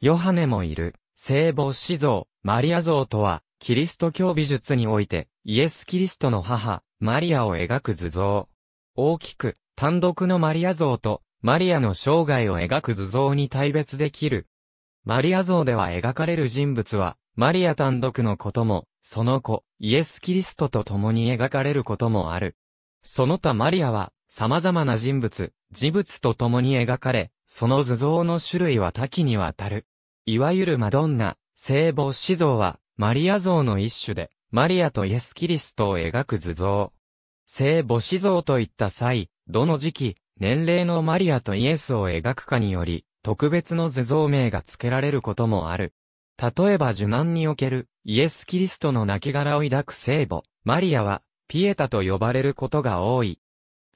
ヨハネもいる、聖母子像、マリア像とは、キリスト教美術において、イエス・キリストの母、マリアを描く図像。大きく、単独のマリア像と、マリアの生涯を描く図像に対別できる。マリア像では描かれる人物は、マリア単独のことも、その子、イエス・キリストと共に描かれることもある。その他マリアは、様々な人物、事物と共に描かれ、その図像の種類は多岐にわたる。いわゆるマドンナ、聖母子像は、マリア像の一種で、マリアとイエス・キリストを描く図像。聖母子像といった際、どの時期、年齢のマリアとイエスを描くかにより、特別の図像名が付けられることもある。例えば受難における、イエス・キリストの亡骸を抱く聖母、マリアは、ピエタと呼ばれることが多い。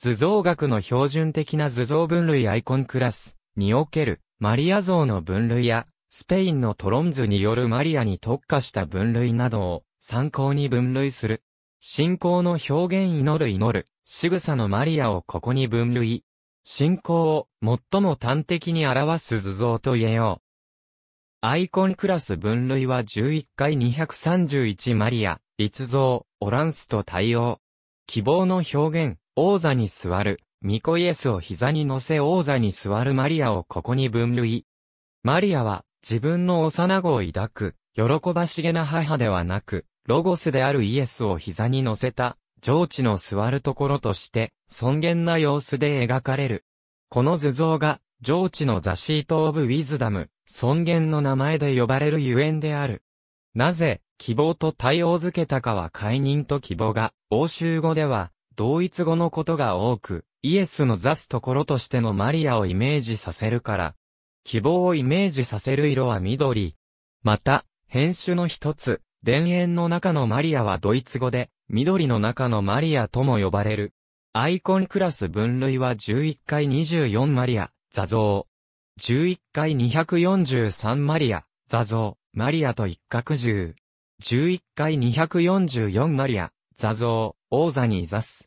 図像学の標準的な図像分類アイコンクラスにおけるマリア像の分類やスペインのトロンズによるマリアに特化した分類などを参考に分類する。信仰の表現祈る祈る、仕草のマリアをここに分類。信仰を最も端的に表す図像と言えよう。アイコンクラス分類は11回231マリア、立像、オランスと対応。希望の表現、王座に座る、ミコイエスを膝に乗せ王座に座るマリアをここに分類。マリアは自分の幼子を抱く、喜ばしげな母ではなく、ロゴスであるイエスを膝に乗せた、上智の座るところとして、尊厳な様子で描かれる。この図像が、上智のザシート・オブ・ウィズダム、尊厳の名前で呼ばれるゆえんである。なぜ、希望と対応づけたかは解任と希望が、欧州語では、同一語のことが多く、イエスの座すところとしてのマリアをイメージさせるから、希望をイメージさせる色は緑。また、変種の一つ、田園の中のマリアはドイツ語で、緑の中のマリアとも呼ばれる。アイコンクラス分類は11回24マリア、座像。11回243マリア、座像、マリアと一角獣。11回244マリア、座像、王座に座す。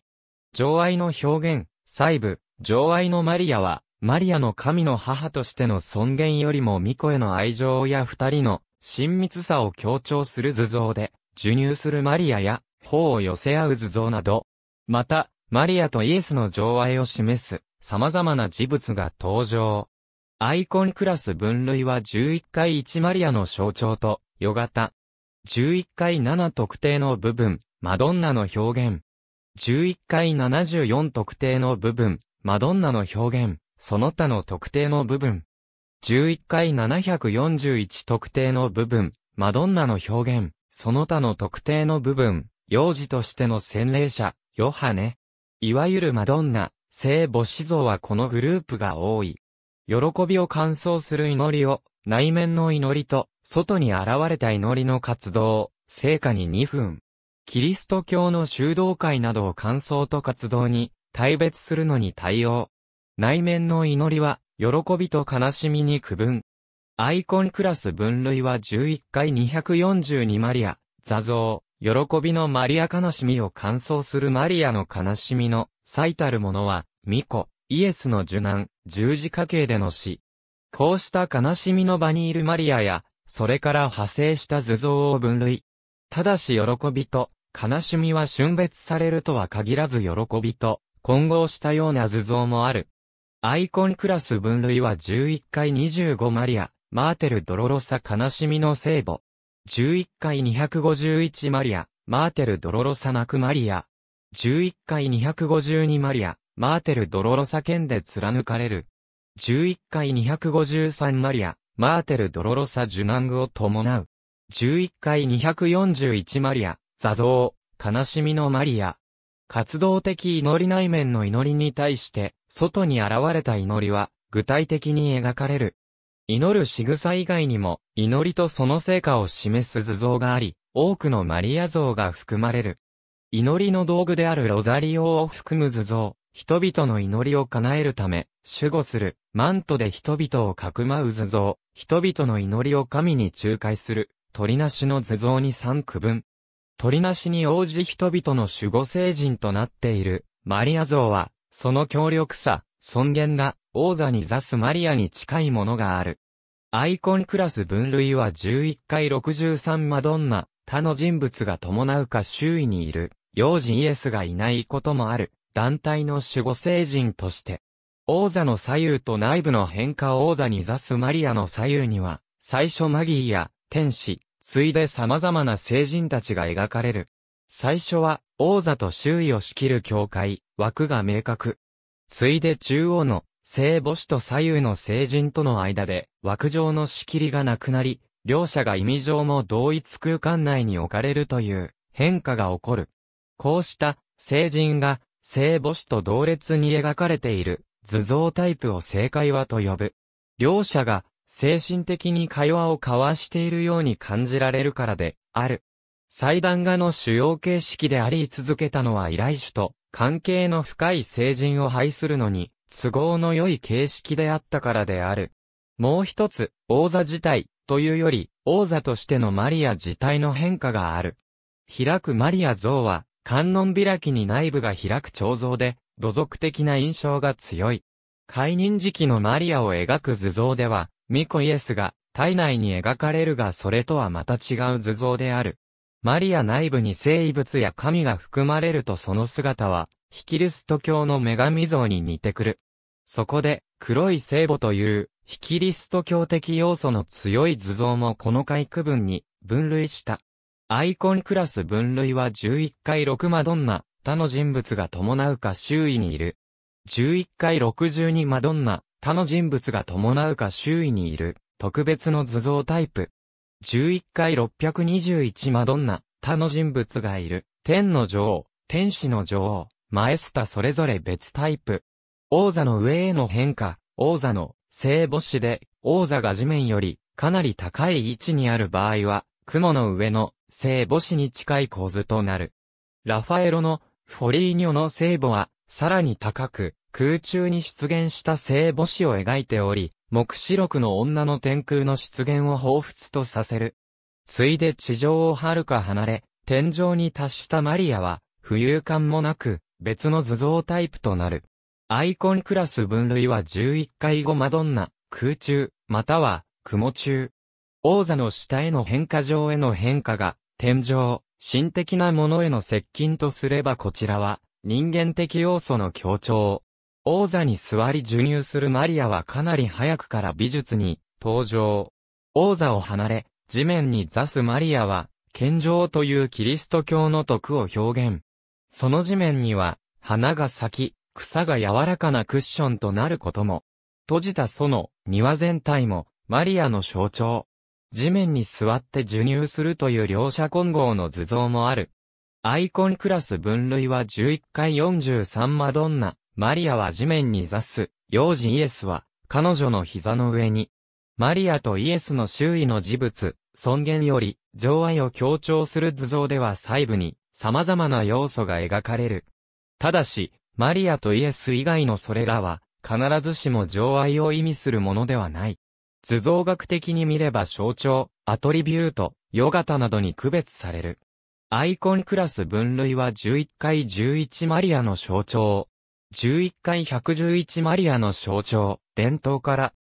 情愛の表現、細部、情愛のマリアは、マリアの神の母としての尊厳よりも巫女への愛情や二人の親密さを強調する図像で、授乳するマリアや、頬を寄せ合う図像など、また、マリアとイエスの情愛を示す様々な事物が登場。アイコンクラス分類は11回1マリアの象徴と、ヨガタ。11回7特定の部分、マドンナの表現。11回74特定の部分、マドンナの表現。その他の特定の部分。11回741特定の部分、マドンナの表現、その他の特定の部分、幼児としての洗礼者、ヨハネ。いわゆるマドンナ、聖母子像はこのグループが多い。喜びを感想する祈りを、内面の祈りと、外に現れた祈りの活動、成果に2分。キリスト教の修道会などを感想と活動に、対別するのに対応。内面の祈りは、喜びと悲しみに区分。アイコンクラス分類は11回242マリア、座像、喜びのマリア悲しみを感想するマリアの悲しみの最たるものは、巫女、イエスの受難、十字架形での死。こうした悲しみの場にいるマリアや、それから派生した図像を分類。ただし喜びと、悲しみは春別されるとは限らず喜びと、混合したような図像もある。アイコンクラス分類は11回25マリア、マーテル・ドロロサ悲しみの聖母。11回251マリア、マーテル・ドロロサ泣くマリア。11回252マリア、マーテル・ドロロサ剣で貫かれる。11回253マリア、マーテル・ドロロサ受難具を伴う。11回241マリア、座像、悲しみのマリア。活動的祈り内面の祈りに対して、外に現れた祈りは、具体的に描かれる。祈る仕草以外にも、祈りとその成果を示す図像があり、多くのマリア像が含まれる。祈りの道具であるロザリオを含む図像、人々の祈りを叶えるため、守護する、マントで人々をかくまう図像、人々の祈りを神に仲介する、鳥なしの図像に3区分、鳥なしに応じ人々の守護聖人となっている、マリア像は、その強力さ、尊厳が、王座に座すマリアに近いものがある。アイコンクラス分類は11回63マドンナ、他の人物が伴うか周囲にいる、幼児イエスがいないこともある、団体の守護聖人として。王座の左右と内部の変化王座に座すマリアの左右には、最初マギーや、天使、ついで様々な聖人たちが描かれる。最初は、王座と周囲を仕切る教会、枠が明確。ついで中央の、聖母子と左右の聖人との間で、枠上の仕切りがなくなり、両者が意味上も同一空間内に置かれるという変化が起こる。こうした聖人が聖母子と同列に描かれている図像タイプを正解はと呼ぶ。両者が精神的に会話を交わしているように感じられるからで、ある。祭壇画の主要形式であり続けたのは依頼主と、関係の深い成人を排するのに、都合の良い形式であったからである。もう一つ、王座自体、というより、王座としてのマリア自体の変化がある。開くマリア像は、観音開きに内部が開く彫像で、土俗的な印象が強い。解任時期のマリアを描く図像では、巫女イエスが体内に描かれるがそれとはまた違う図像である。マリア内部に生物や神が含まれるとその姿は、ヒキリスト教の女神像に似てくる。そこで、黒い聖母という、ヒキリスト教的要素の強い図像もこの回区分に分類した。アイコンクラス分類は11回6マドンナ、他の人物が伴うか周囲にいる。11回62マドンナ、他の人物が伴うか周囲にいる、特別の図像タイプ。11回621マドンナ、他の人物がいる、天の女王、天使の女王、マエスタそれぞれ別タイプ。王座の上への変化、王座の聖母子で、王座が地面よりかなり高い位置にある場合は、雲の上の聖母子に近い構図となる。ラファエロのフォリーニョの聖母は、さらに高く、空中に出現した聖母子を描いており、目視録の女の天空の出現を彷彿とさせる。ついで地上を遥か離れ、天井に達したマリアは、浮遊感もなく、別の図像タイプとなる。アイコンクラス分類は11回後マドンナ、空中、または、雲中。王座の下への変化上への変化が、天井、神的なものへの接近とすればこちらは、人間的要素の強調。王座に座り授乳するマリアはかなり早くから美術に登場。王座を離れ、地面に座すマリアは、献上というキリスト教の徳を表現。その地面には、花が咲き、草が柔らかなクッションとなることも。閉じたその庭全体も、マリアの象徴。地面に座って授乳するという両者混合の図像もある。アイコンクラス分類は11回43マドンナ、マリアは地面に座す、幼児イエスは、彼女の膝の上に、マリアとイエスの周囲の事物、尊厳より、情愛を強調する図像では細部に、様々な要素が描かれる。ただし、マリアとイエス以外のそれらは、必ずしも情愛を意味するものではない。図像学的に見れば象徴、アトリビュート、ヨガタなどに区別される。アイコンクラス分類は11回11マリアの象徴、11回111マリアの象徴、連統から、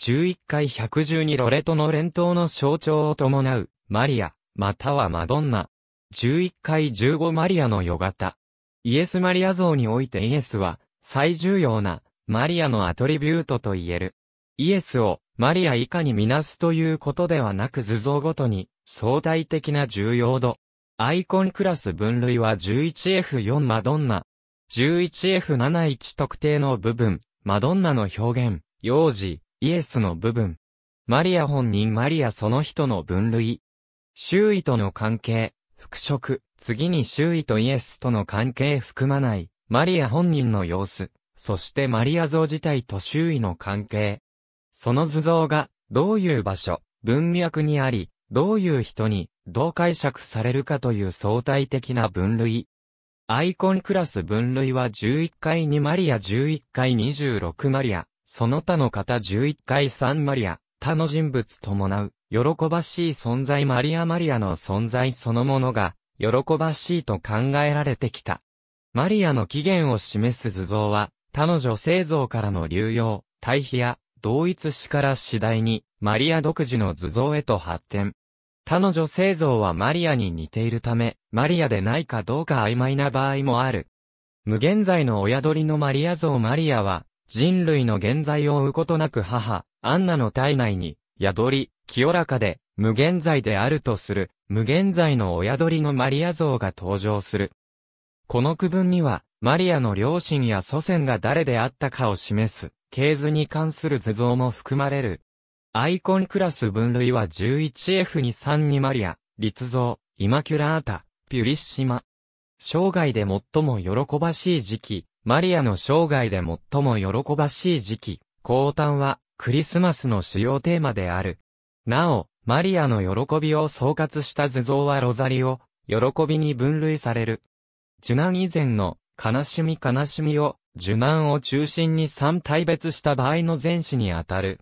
11回112ロレトの連統の象徴を伴う、マリア、またはマドンナ。11回15マリアのヨガタ。イエスマリア像においてイエスは、最重要な、マリアのアトリビュートと言える。イエスを、マリア以下にみなすということではなく図像ごとに、相対的な重要度。アイコンクラス分類は 11F4 マドンナ、11F71 特定の部分、マドンナの表現、幼児、イエスの部分。マリア本人マリアその人の分類。周囲との関係、復職、次に周囲とイエスとの関係含まない、マリア本人の様子、そしてマリア像自体と周囲の関係。その図像が、どういう場所、文脈にあり、どういう人に、どう解釈されるかという相対的な分類。アイコンクラス分類は11階2マリア11階26マリア、その他の方11階3マリア、他の人物伴う、喜ばしい存在マリアマリアの存在そのものが、喜ばしいと考えられてきた。マリアの起源を示す図像は、他の女性像からの流用、対比や、同一詩から次第に、マリア独自の図像へと発展。他の女性像はマリアに似ているため、マリアでないかどうか曖昧な場合もある。無限在の親鳥のマリア像マリアは、人類の現在を追うことなく母、アンナの体内に、宿り、清らかで、無限在であるとする、無限在の親鳥のマリア像が登場する。この区分には、マリアの両親や祖先が誰であったかを示す、系図に関する図像も含まれる。アイコンクラス分類は 11F23 にマリア、立像、イマキュラータ、ピュリッシマ。生涯で最も喜ばしい時期、マリアの生涯で最も喜ばしい時期、降誕は、クリスマスの主要テーマである。なお、マリアの喜びを総括した図像はロザリオ、喜びに分類される。受難以前の、悲しみ悲しみを、受難を中心に3体別した場合の前詞にあたる。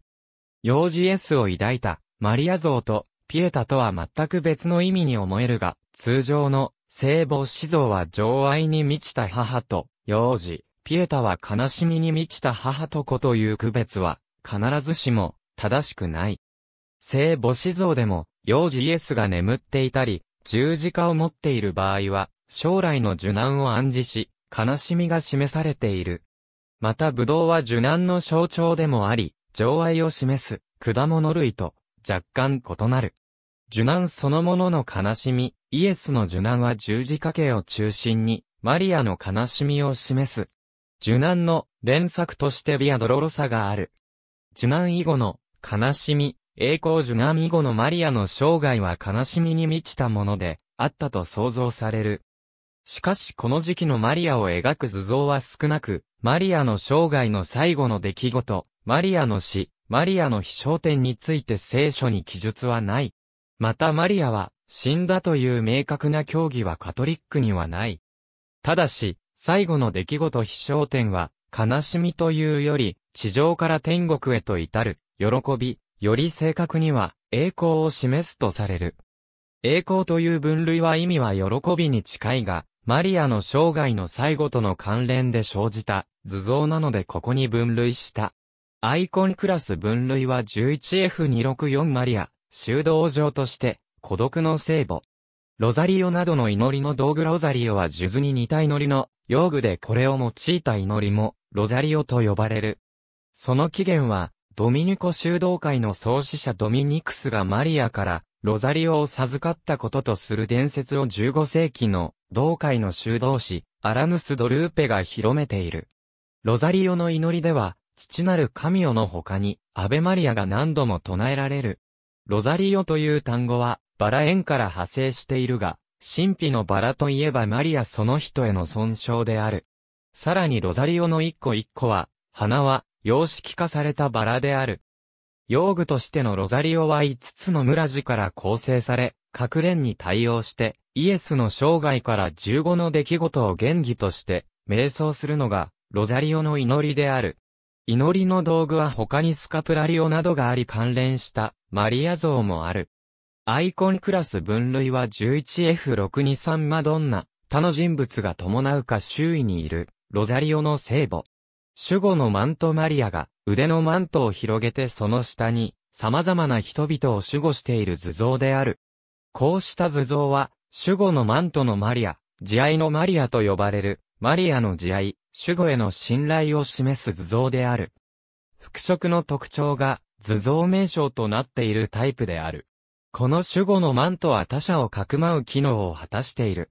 幼児 S を抱いた、マリア像と、ピエタとは全く別の意味に思えるが、通常の、聖母子像は情愛に満ちた母と、幼児、ピエタは悲しみに満ちた母と子という区別は、必ずしも、正しくない。聖母子像でも、幼児イエスが眠っていたり、十字架を持っている場合は、将来の受難を暗示し、悲しみが示されている。また、ブドウは受難の象徴でもあり、情愛を示す果物類と若干異なる。受難そのものの悲しみ、イエスの受難は十字架形を中心に、マリアの悲しみを示す。受難の連作としてビアドロロサがある。受難以後の悲しみ、栄光受難以後のマリアの生涯は悲しみに満ちたもので、あったと想像される。しかしこの時期のマリアを描く図像は少なく、マリアの生涯の最後の出来事、マリアの死、マリアの飛翔点について聖書に記述はない。またマリアは、死んだという明確な教義はカトリックにはない。ただし、最後の出来事飛翔点は、悲しみというより、地上から天国へと至る、喜び、より正確には、栄光を示すとされる。栄光という分類は意味は喜びに近いが、マリアの生涯の最後との関連で生じた、図像なのでここに分類した。アイコンクラス分類は 11F264 マリア、修道場として、孤独の聖母。ロザリオなどの祈りの道具ロザリオは数珠に似た祈りの用具でこれを用いた祈りも、ロザリオと呼ばれる。その起源は、ドミニコ修道会の創始者ドミニクスがマリアから、ロザリオを授かったこととする伝説を15世紀の道会の修道士、アラヌス・ドルーペが広めている。ロザリオの祈りでは、父なる神よの他に、アベマリアが何度も唱えられる。ロザリオという単語は、バラ園から派生しているが、神秘のバラといえばマリアその人への損傷である。さらにロザリオの一個一個は、花は、様式化されたバラである。用具としてのロザリオは5つの村寺から構成され、各連に対応して、イエスの生涯から15の出来事を原義として、瞑想するのが、ロザリオの祈りである。祈りの道具は他にスカプラリオなどがあり関連したマリア像もある。アイコンクラス分類は 11F623 マドンナ、他の人物が伴うか周囲にいる、ロザリオの聖母。守護のマントマリアが腕のマントを広げてその下に様々な人々を守護している図像である。こうした図像は守護のマントのマリア、慈愛のマリアと呼ばれる、マリアの慈愛、守護への信頼を示す図像である。服飾の特徴が図像名称となっているタイプである。この守護のマントは他者をかくまう機能を果たしている。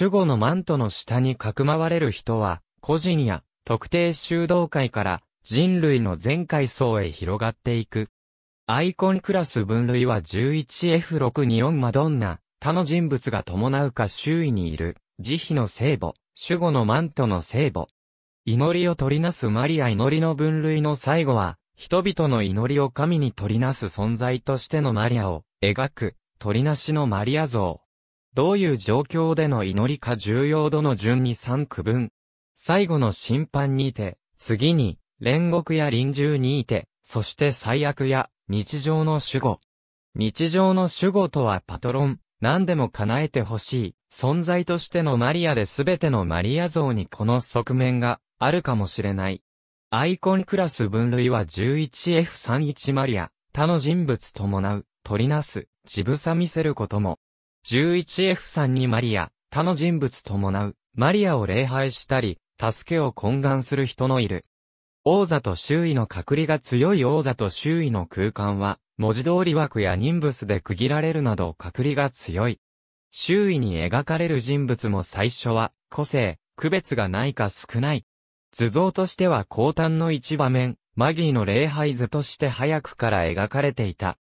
守護のマントの下にかくまわれる人は、個人や特定修道会から人類の全階層へ広がっていく。アイコンクラス分類は 11F624 マドンナ、他の人物が伴うか周囲にいる、慈悲の聖母、守護のマントの聖母。祈りを取りなすマリア祈りの分類の最後は、人々の祈りを神に取りなす存在としてのマリアを描く、取りなしのマリア像。どういう状況での祈りか重要度の順に3区分。最後の審判にて、次に、煉獄や臨終にいて、そして最悪や、日常の守護。日常の守護とはパトロン、何でも叶えてほしい、存在としてのマリアで全てのマリア像にこの側面があるかもしれない。アイコンクラス分類は 11F31 マリア、他の人物伴う、取りなす、ちぶさ見せることも。11F32 マリア、他の人物伴う、マリアを礼拝したり、助けを懇願する人のいる。王座と周囲の隔離が強い王座と周囲の空間は、文字通り枠や人物で区切られるなど隔離が強い。周囲に描かれる人物も最初は、個性、区別がないか少ない。図像としては後端の一場面、マギーの礼拝図として早くから描かれていた。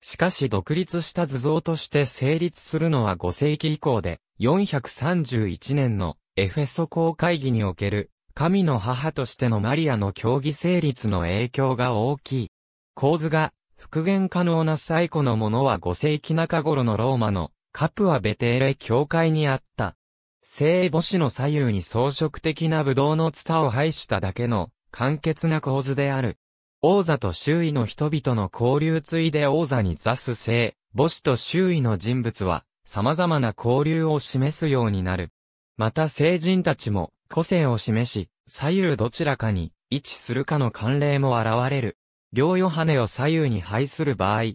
しかし独立した図像として成立するのは5世紀以降で、431年のエフェソ公会議における神の母としてのマリアの競技成立の影響が大きい。構図が復元可能な最古のものは5世紀中頃のローマのカプアベテーレ教会にあった。聖母子の左右に装飾的なブドウのツタを配しただけの簡潔な構図である。王座と周囲の人々の交流ついで王座に座す聖母子と周囲の人物は様々な交流を示すようになる。また聖人たちも個性を示し、左右どちらかに位置するかの慣例も現れる。両ヨハネを左右に配する場合、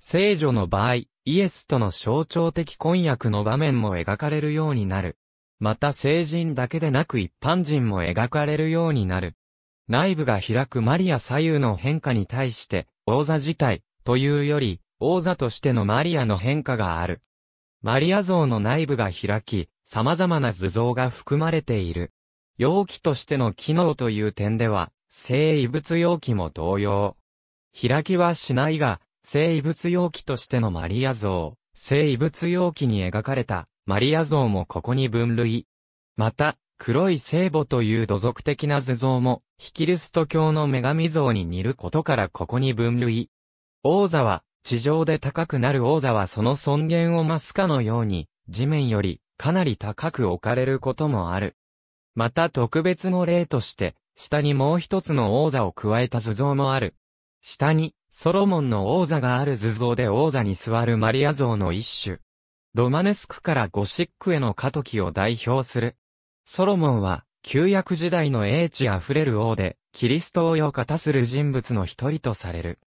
聖女の場合、イエスとの象徴的婚約の場面も描かれるようになる。また聖人だけでなく一般人も描かれるようになる。内部が開くマリア左右の変化に対して、王座自体、というより、王座としてのマリアの変化がある。マリア像の内部が開き、様々な図像が含まれている。容器としての機能という点では、生異物容器も同様。開きはしないが、生異物容器としてのマリア像、生異物容器に描かれたマリア像もここに分類。また、黒い聖母という土俗的な図像も、ヒキリスト教の女神像に似ることからここに分類。王座は、地上で高くなる王座はその尊厳を増すかのように、地面よりかなり高く置かれることもある。また特別の例として、下にもう一つの王座を加えた図像もある。下に、ソロモンの王座がある図像で王座に座るマリア像の一種。ロマネスクからゴシックへの過渡期を代表する。ソロモンは、旧約時代の英知あふれる王で、キリストを良かたする人物の一人とされる。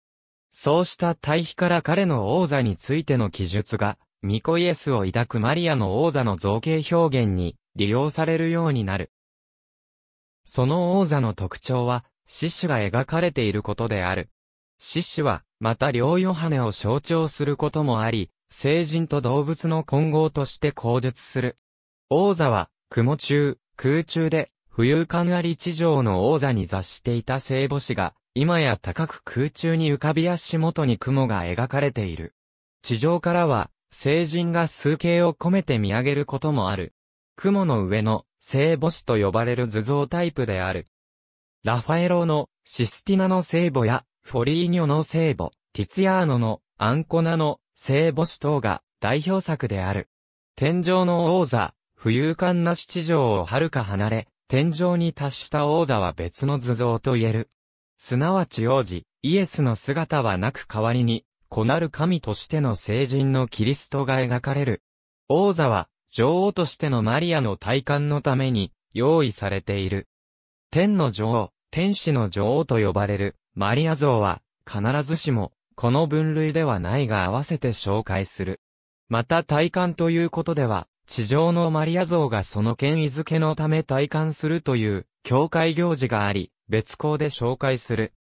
そうした対比から彼の王座についての記述が、ミコイエスを抱くマリアの王座の造形表現に利用されるようになる。その王座の特徴は、獅子が描かれていることである。獅子は、また両ヨハネを象徴することもあり、聖人と動物の混合として口述する。王座は、雲中、空中で、浮遊感あり地上の王座に座していた聖母子が、今や高く空中に浮かび足元に雲が描かれている。地上からは、聖人が数形を込めて見上げることもある。雲の上の聖母子と呼ばれる図像タイプである。ラファエロのシスティナの聖母やフォリーニョの聖母、ティツヤーノのアンコナの聖母子等が代表作である。天井の王座、浮遊感な七条を遥か離れ、天井に達した王座は別の図像と言える。すなわち王子、イエスの姿はなく代わりに、子なる神としての聖人のキリストが描かれる。王座は、女王としてのマリアの体感のために、用意されている。天の女王、天使の女王と呼ばれる、マリア像は、必ずしも、この分類ではないが合わせて紹介する。また体感ということでは、地上のマリア像がその権威づけのため体感するという、教会行事があり、別校で紹介する。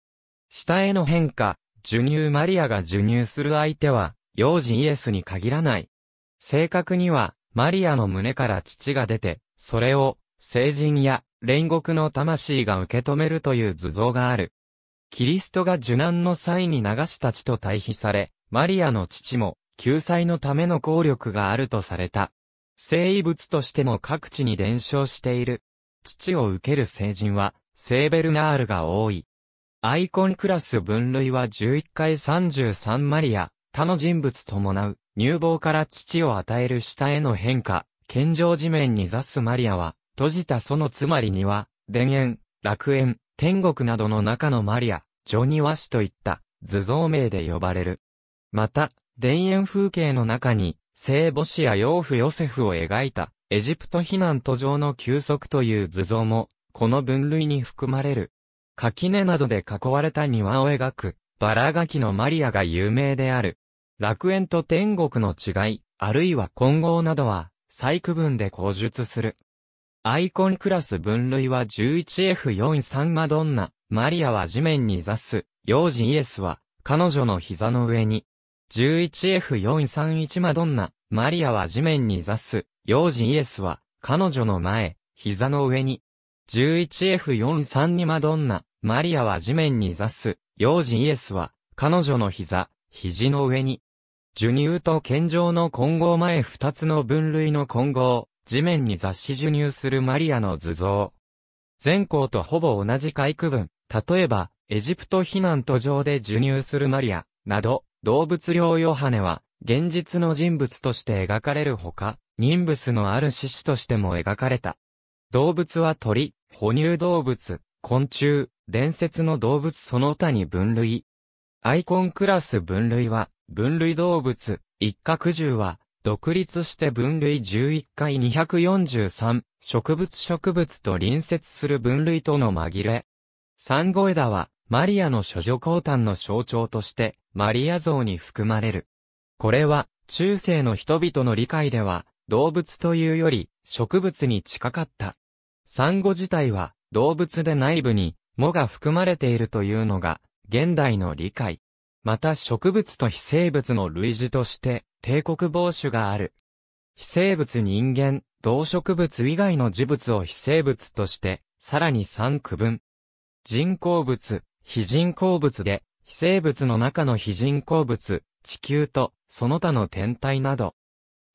下への変化、授乳マリアが授乳する相手は、幼児イエスに限らない。正確には、マリアの胸から父が出て、それを、聖人や、煉獄の魂が受け止めるという図像がある。キリストが受難の際に流した血と対比され、マリアの父も、救済のための効力があるとされた。聖遺物としても各地に伝承している。父を受ける聖人は、聖ベルナールが多い。アイコンクラス分類は11回33マリア、他の人物伴う、乳房から乳を与える下への変化、健常地面に座すマリアは、閉じたそのつまりには、田園、楽園、天国などの中のマリア、ジョニワシといった、図像名で呼ばれる。また、田園風景の中に、聖母子や養父ヨセフを描いた、エジプト避難途上の休息という図像も、この分類に含まれる。垣根などで囲われた庭を描く、バラガキのマリアが有名である。楽園と天国の違い、あるいは混合などは、細区分で口述する。アイコンクラス分類は 11F43 マドンナ、マリアは地面に座す、幼児イエスは、彼女の膝の上に。11F431 マドンナ、マリアは地面に座す、幼児イエスは、彼女の前、膝の上に。11F432 マドンナ、マリアは地面に座す、幼児イエスは、彼女の膝、肘の上に。授乳と健常の混合前二つの分類の混合、地面に雑誌授乳するマリアの図像。前項とほぼ同じ回区分、例えば、エジプト避難途上で授乳するマリア、など、動物両ヨハネは、現実の人物として描かれるほか、人物のある獅子としても描かれた。動物は鳥、哺乳動物、昆虫、伝説の動物その他に分類。アイコンクラス分類は、分類動物、一角獣は、独立して分類11回243、植物植物と隣接する分類との紛れ。サンゴ枝は、マリアの処女降誕の象徴として、マリア像に含まれる。これは、中世の人々の理解では、動物というより、植物に近かった。サンゴ自体は、動物で内部に、藻が含まれているというのが、現代の理解。また植物と非生物の類似として、帝国防守がある。非生物人間、動植物以外の事物を非生物として、さらに3区分。人工物、非人工物で、非生物の中の非人工物、地球と、その他の天体など。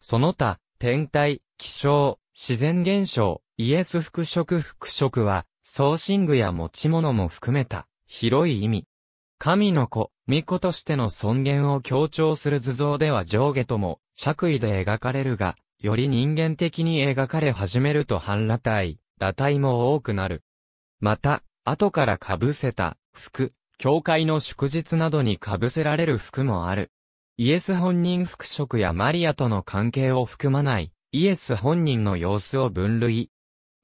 その他、天体、気象、自然現象、イエス服飾服飾は、装身具や持ち物も含めた、広い意味。神の子、巫女としての尊厳を強調する図像では上下とも、着衣で描かれるが、より人間的に描かれ始めると半裸体、裸体も多くなる。また、後から被せた、服、教会の祝日などに被せられる服もある。イエス本人服飾やマリアとの関係を含まない、イエス本人の様子を分類、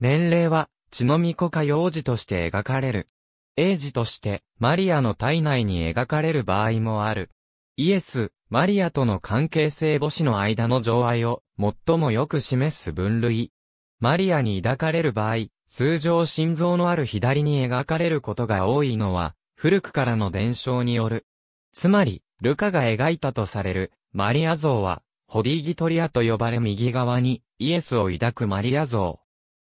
年齢は、血の巫女か幼児として描かれる。英児として、マリアの体内に描かれる場合もある。イエス、マリアとの関係性母子の間の情愛を、最もよく示す分類。マリアに抱かれる場合、通常心臓のある左に描かれることが多いのは、古くからの伝承による。つまり、ルカが描いたとされる、マリア像は、ホディギトリアと呼ばれ右側に、イエスを抱くマリア像。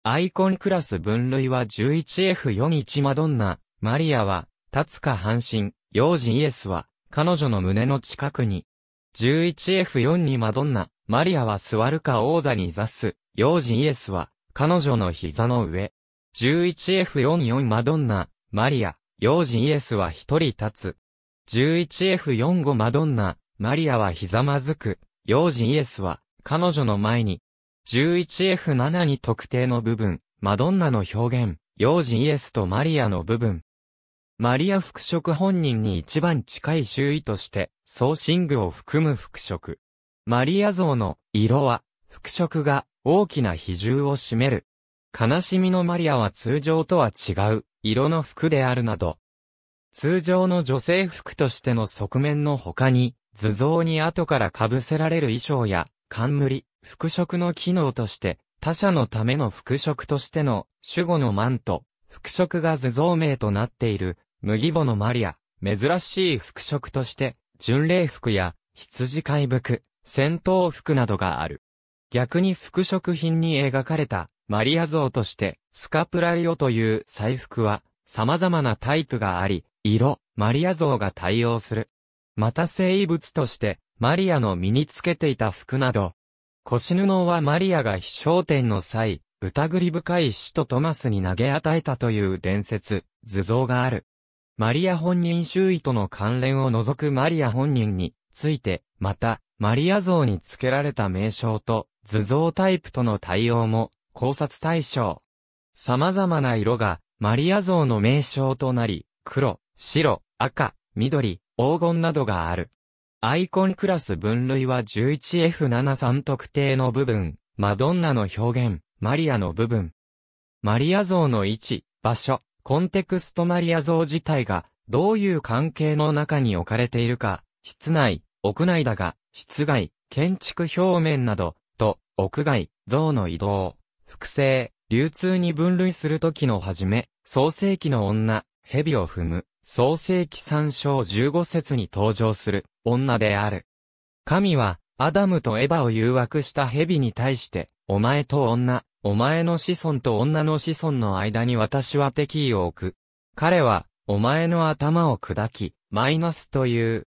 アイコンクラス分類は 11F41 マドンナ、マリアは、立つか半身、幼児イエスは、彼女の胸の近くに。11F4 にマドンナ、マリアは座るか王座に座す、幼児イエスは、彼女の膝の上。11F44 マドンナ、マリア、幼児イエスは一人立つ。11F45 マドンナ、マリアは膝まずく、幼児イエスは、彼女の前に、11F7 に特定の部分、マドンナの表現、幼児イエスとマリアの部分。マリア復職本人に一番近い周囲として、ソーシングを含む復職。マリア像の色は、復職が大きな比重を占める。悲しみのマリアは通常とは違う色の服であるなど、通常の女性服としての側面の他に、頭像に後から被せられる衣装や、冠、服飾の機能として、他者のための服飾としての、守護のマント、服飾が図像名となっている、麦母のマリア、珍しい服飾として、巡礼服や、羊飼い服、戦闘服などがある。逆に服飾品に描かれた、マリア像として、スカプラリオという彩服は、様々なタイプがあり、色、マリア像が対応する。また生物として、マリアの身につけていた服など、腰布はマリアが飛翔天の際、疑り深い死とトマスに投げ与えたという伝説、図像がある。マリア本人周囲との関連を除くマリア本人について、また、マリア像に付けられた名称と、図像タイプとの対応も、考察対象。様々な色が、マリア像の名称となり、黒、白、赤、緑、黄金などがある。アイコンクラス分類は 11F73 特定の部分、マドンナの表現、マリアの部分。マリア像の位置、場所、コンテクストマリア像自体が、どういう関係の中に置かれているか、室内、屋内だが、室外、建築表面など、と、屋外、像の移動、複製、流通に分類するときのはじめ、創世記の女、蛇を踏む。創世記三章十五節に登場する女である。神は、アダムとエバを誘惑した蛇に対して、お前と女、お前の子孫と女の子孫の間に私は敵意を置く。彼は、お前の頭を砕き、マイナスという。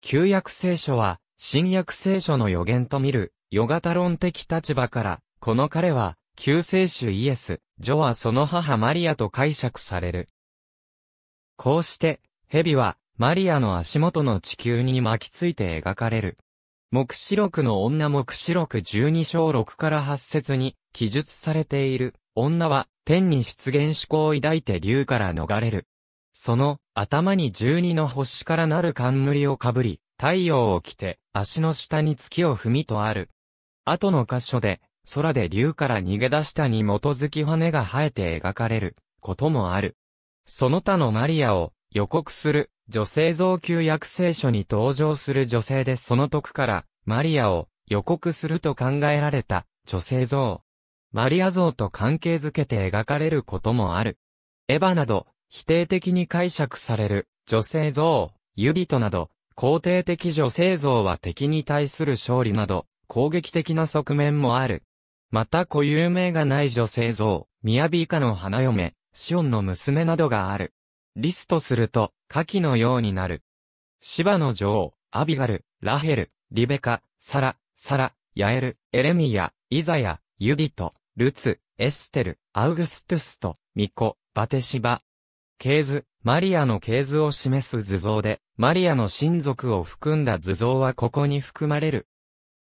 旧約聖書は、新約聖書の予言と見る、ヨガタ論的立場から、この彼は、救世主イエス、ジョはその母マリアと解釈される。こうして、蛇は、マリアの足元の地球に巻きついて描かれる。目視録の女目視録十二章六から八節に記述されている女は天に出現思考を抱いて竜から逃れる。その頭に十二の星からなる冠をかぶり太陽を着て足の下に月を踏みとある。後の箇所で空で竜から逃げ出したに基づき羽が生えて描かれることもある。その他のマリアを予告する女性造旧約聖書に登場する女性でその徳からマリアを予告すると考えられた女性像。マリア像と関係づけて描かれることもある。エヴァなど否定的に解釈される女性像、ユビトなど肯定的女性像は敵に対する勝利など攻撃的な側面もある。また固有名がない女性像、ミヤビイカの花嫁、シオンの娘などがある。リストすると、下記のようになる。芝の女王、アビガル、ラヘル、リベカ、サラ、サラ、ヤエル、エレミア、イザヤ、ユディト、ルツ、エステル、アウグストゥスト、ミコ、バテシバ。系図、マリアの系図を示す図像で、マリアの親族を含んだ図像はここに含まれる。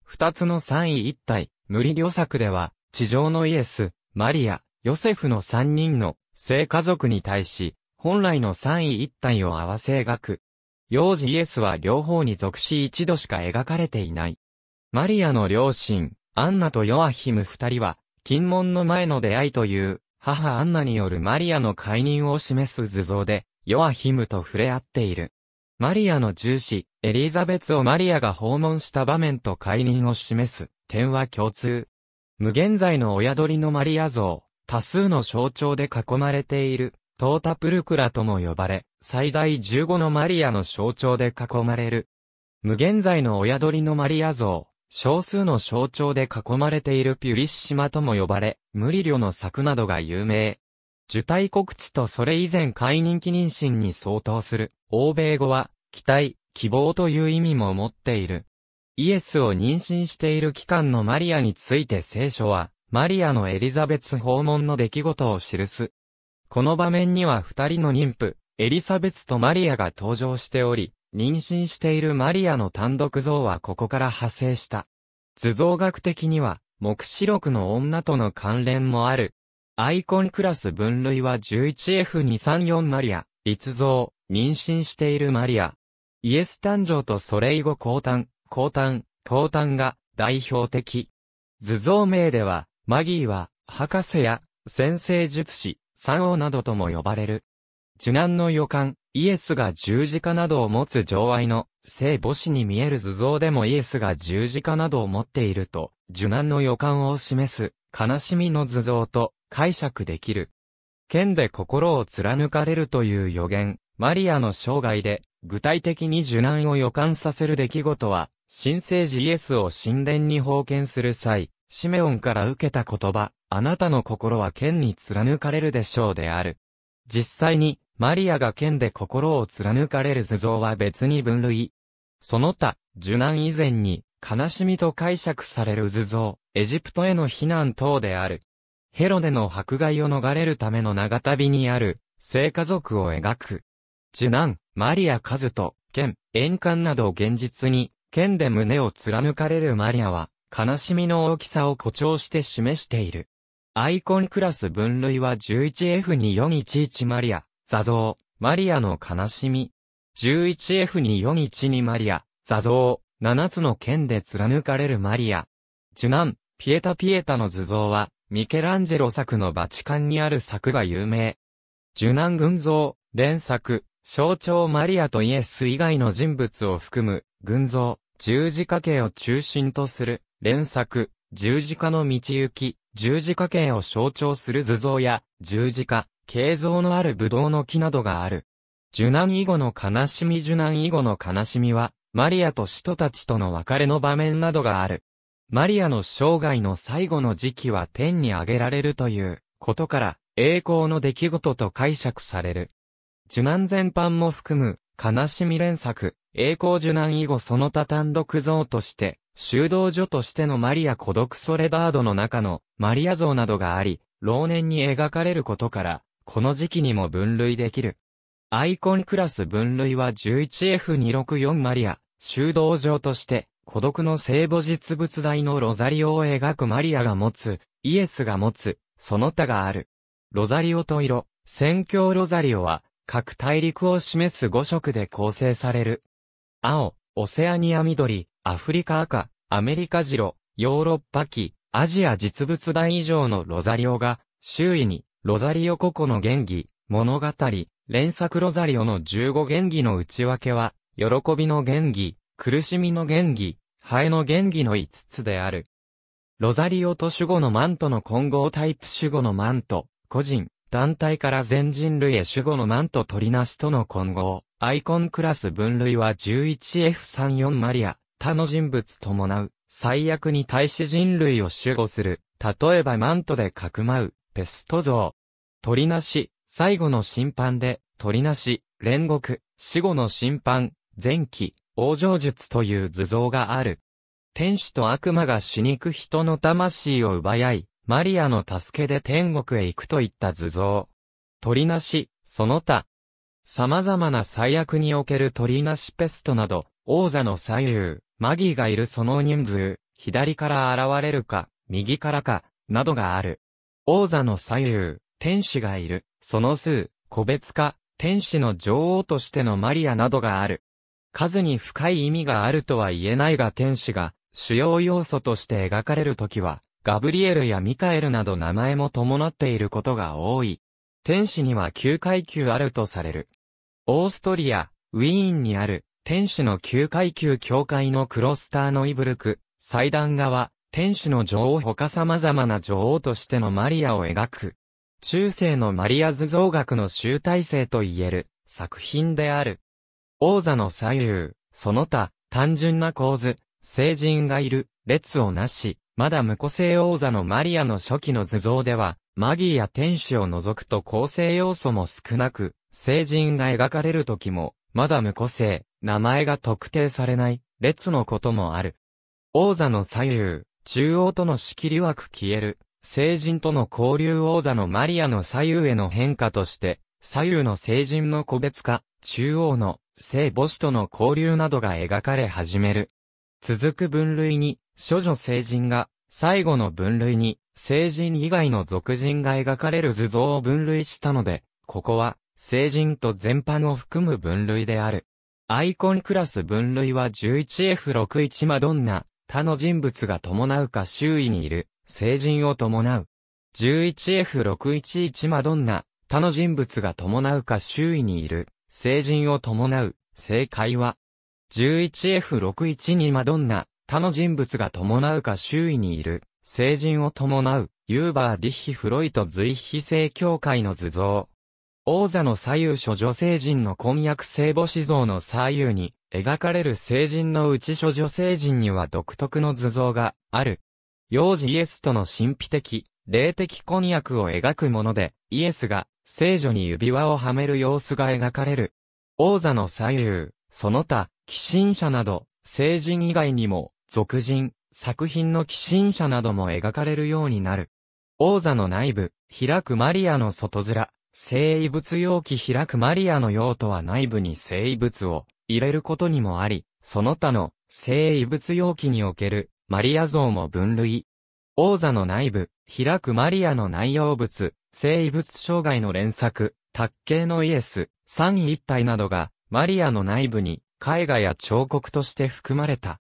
二つの三位一体、無理旅作では、地上のイエス、マリア、ヨセフの三人の聖家族に対し、本来の三位一体を合わせ描く。幼児イエスは両方に属し一度しか描かれていない。マリアの両親、アンナとヨアヒム二人は、金門の前の出会いという、母アンナによるマリアの解任を示す図像で、ヨアヒムと触れ合っている。マリアの重視、エリザベツをマリアが訪問した場面と解任を示す点は共通。無限在の親鳥のマリア像、多数の象徴で囲まれている、トータプルクラとも呼ばれ、最大15のマリアの象徴で囲まれる。無限在の親鳥のマリア像、少数の象徴で囲まれているピュリッシマとも呼ばれ、無理量の作などが有名。受胎告知とそれ以前解任期妊娠に相当する、欧米語は、期待、希望という意味も持っている。イエスを妊娠している期間のマリアについて聖書は、マリアのエリザベツ訪問の出来事を記す。この場面には二人の妊婦、エリザベツとマリアが登場しており、妊娠しているマリアの単独像はここから派生した。図像学的には、目視録の女との関連もある。アイコンクラス分類は 11F234 マリア、立像、妊娠しているマリア。イエス誕生とそれ以後交誕、交誕、交誕が代表的。図像名では、マギーは、博士や、先生術師、三王などとも呼ばれる。受難の予感、イエスが十字架などを持つ情愛の、聖母子に見える図像でもイエスが十字架などを持っていると、受難の予感を示す、悲しみの図像と解釈できる。剣で心を貫かれるという予言、マリアの生涯で、具体的に受難を予感させる出来事は、新生児イエスを神殿に封建する際、シメオンから受けた言葉、あなたの心は剣に貫かれるでしょうである。実際に、マリアが剣で心を貫かれる図像は別に分類。その他、受難以前に、悲しみと解釈される図像、エジプトへの避難等である。ヘロデの迫害を逃れるための長旅にある、聖家族を描く。受難、マリア・カズと、剣、円環などを現実に、剣で胸を貫かれるマリアは、悲しみの大きさを誇張して示している。アイコンクラス分類は 11F2411 マリア、座像、マリアの悲しみ。11F2412 マリア、座像、7つの剣で貫かれるマリア。受難、ピエタピエタの図像は、ミケランジェロ作のバチカンにある作が有名。受難群像、連作、象徴マリアとイエス以外の人物を含む、群像、十字架形を中心とする、連作、十字架の道行き、十字架剣を象徴する図像や、十字架、形像のある葡萄の木などがある。受難以後の悲しみ受難以後の悲しみは、マリアと使徒たちとの別れの場面などがある。マリアの生涯の最後の時期は天に挙げられるということから、栄光の出来事と解釈される。受難全般も含む、悲しみ連作、栄光受難以後その他単独像として、修道所としてのマリア孤独ソレダードの中のマリア像などがあり、老年に描かれることから、この時期にも分類できる。アイコンクラス分類は 11F264 マリア、修道場として、孤独の聖母実物大のロザリオを描くマリアが持つ、イエスが持つ、その他がある。ロザリオと色、宣教ロザリオは、各大陸を示す5色で構成される。青、オセアニア緑、アフリカ赤、アメリカジロ、ヨーロッパ紀、アジア実物大以上のロザリオが、周囲に、ロザリオ個々の原義、物語、連作ロザリオの15原義の内訳は、喜びの原義、苦しみの原義、ハエの原義の5つである。ロザリオと主語のマントの混合タイプ主語のマント、個人、団体から全人類へ主語のマント取りなしとの混合、アイコンクラス分類は 11F34 マリア、他の人物伴う、最悪に対し人類を守護する、例えばマントでかくまう、ペスト像。鳥なし、最後の審判で、鳥なし、煉獄、死後の審判、前期、往生術という図像がある。天使と悪魔が死肉人の魂を奪い合い、マリアの助けで天国へ行くといった図像。鳥なし、その他。様々な最悪における鳥なしペストなど、王座の左右、マギーがいるその人数、左から現れるか、右からか、などがある。王座の左右、天使がいる、その数、個別化、天使の女王としてのマリアなどがある。数に深い意味があるとは言えないが天使が主要要素として描かれるときは、ガブリエルやミカエルなど名前も伴っていることが多い。天使には9階級あるとされる。オーストリア、ウィーンにある天使の旧階級教会のクロスターのイブルク、祭壇画は、天使の女王他様々な女王としてのマリアを描く。中世のマリア図像学の集大成と言える作品である。王座の左右、その他、単純な構図、聖人がいる、列をなし、まだ無個性王座のマリアの初期の図像では、マギーや天使を除くと構成要素も少なく、聖人が描かれる時も、まだ無個性、名前が特定されない、列のこともある。王座の左右、中央との仕切り枠消える、聖人との交流王座のマリアの左右への変化として、左右の成人の個別化、中央の聖母子との交流などが描かれ始める。続く分類に、諸女成人が、最後の分類に、成人以外の俗人が描かれる図像を分類したので、ここは、成人と全般を含む分類である。アイコンクラス分類は 11F61 マドンナ、他の人物が伴うか周囲にいる、成人を伴う。11F611 マドンナ、他の人物が伴うか周囲にいる、成人を伴う、正解は。11F612 マドンナ、他の人物が伴うか周囲にいる、成人を伴う、ユーバー・ディッヒ・フロイト随非正教会の図像。王座の左右諸女性人の婚約聖母子像の左右に、描かれる聖人のうち諸女性人には独特の図像がある。幼児イエスとの神秘的、霊的婚約を描くもので、イエスが聖女に指輪をはめる様子が描かれる。王座の左右、その他、寄進者など、聖人以外にも、俗人、作品の寄進者なども描かれるようになる。王座の内部、開くマリアの外面、生物容器開くマリアの用途は内部に生物を入れることにもあり、その他の生物容器におけるマリア像も分類。王座の内部、開くマリアの内容物、生物障害の連作、卓形のイエス、三位一体などがマリアの内部に絵画や彫刻として含まれた。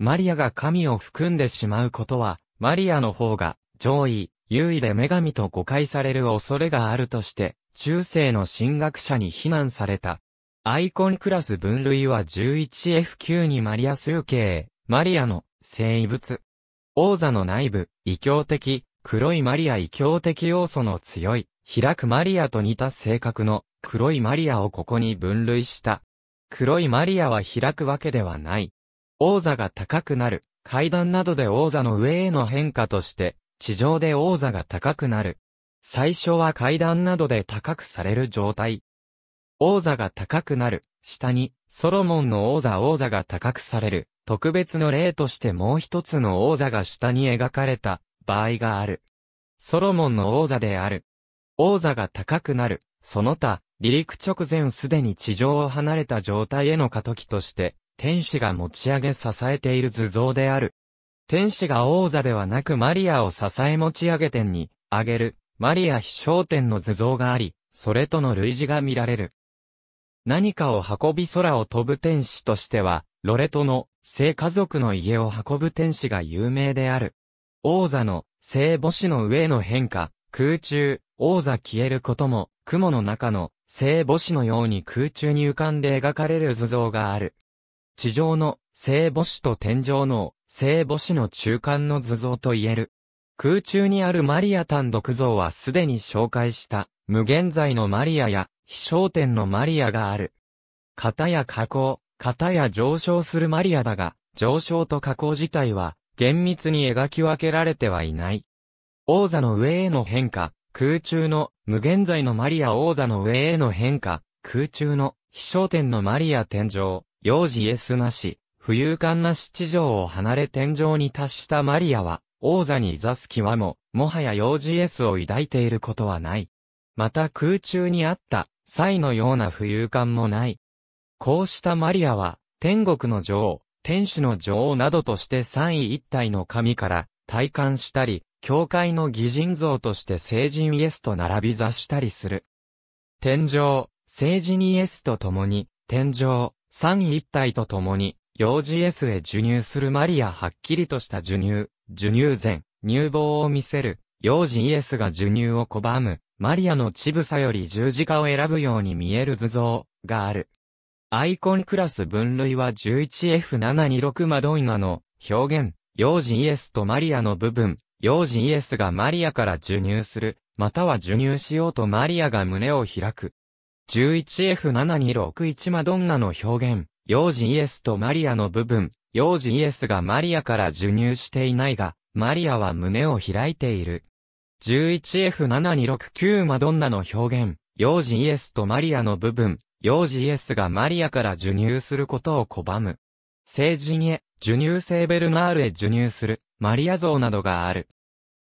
マリアが神を含んでしまうことは、マリアの方が上位、優位で女神と誤解される恐れがあるとして、中世の神学者に非難された。アイコンクラス分類は 11F9 にマリア数形、マリアの生物。王座の内部、異教的、黒いマリア異教的要素の強い、開くマリアと似た性格の黒いマリアをここに分類した。黒いマリアは開くわけではない。王座が高くなる、階段などで王座の上への変化として、地上で王座が高くなる。最初は階段などで高くされる状態。王座が高くなる。下に、ソロモンの王座王座が高くされる。特別の例としてもう一つの王座が下に描かれた場合がある。ソロモンの王座である。王座が高くなる。その他、離陸直前すでに地上を離れた状態への過渡期として、天使が持ち上げ支えている図像である。天使が王座ではなくマリアを支え持ち上げ点に、あげる、マリア飛翔点の図像があり、それとの類似が見られる。何かを運び空を飛ぶ天使としては、ロレトの聖家族の家を運ぶ天使が有名である。王座の聖母子の上の変化、空中、王座消えることも、雲の中の聖母子のように空中に浮かんで描かれる図像がある。地上の聖母子と天上の聖母子の中間の図像と言える。空中にあるマリア単独像はすでに紹介した、無限在のマリアや、飛翔天のマリアがある。型や加工、型や上昇するマリアだが、上昇と加工自体は、厳密に描き分けられてはいない。王座の上への変化、空中の、無限在のマリア王座の上への変化、空中の、飛翔天のマリア天井、幼児エスなし。浮遊感な七条を離れ天井に達したマリアは、王座に座す際も、もはや幼児 S を抱いていることはない。また空中にあった、祭のような浮遊感もない。こうしたマリアは、天国の女王、天使の女王などとして三位一体の神から、体感したり、教会の偽人像として聖人イエスと並び座したりする。天井、聖人イエスと共に、天井、三位一体と共に、幼児 S へ授乳するマリアはっきりとした授乳、授乳前、乳房を見せる、幼児イエスが授乳を拒む、マリアの乳房より十字架を選ぶように見える図像がある。アイコンクラス分類は 11F726 マドイナの表現、幼児イエスとマリアの部分、幼児イエスがマリアから授乳する、または授乳しようとマリアが胸を開く。11F7261 マドンナの表現、幼児イエスとマリアの部分、幼児イエスがマリアから授乳していないが、マリアは胸を開いている。11F7269 マドンナの表現、幼児イエスとマリアの部分、幼児イエスがマリアから授乳することを拒む。成人へ、授乳性ベルナールへ授乳する、マリア像などがある。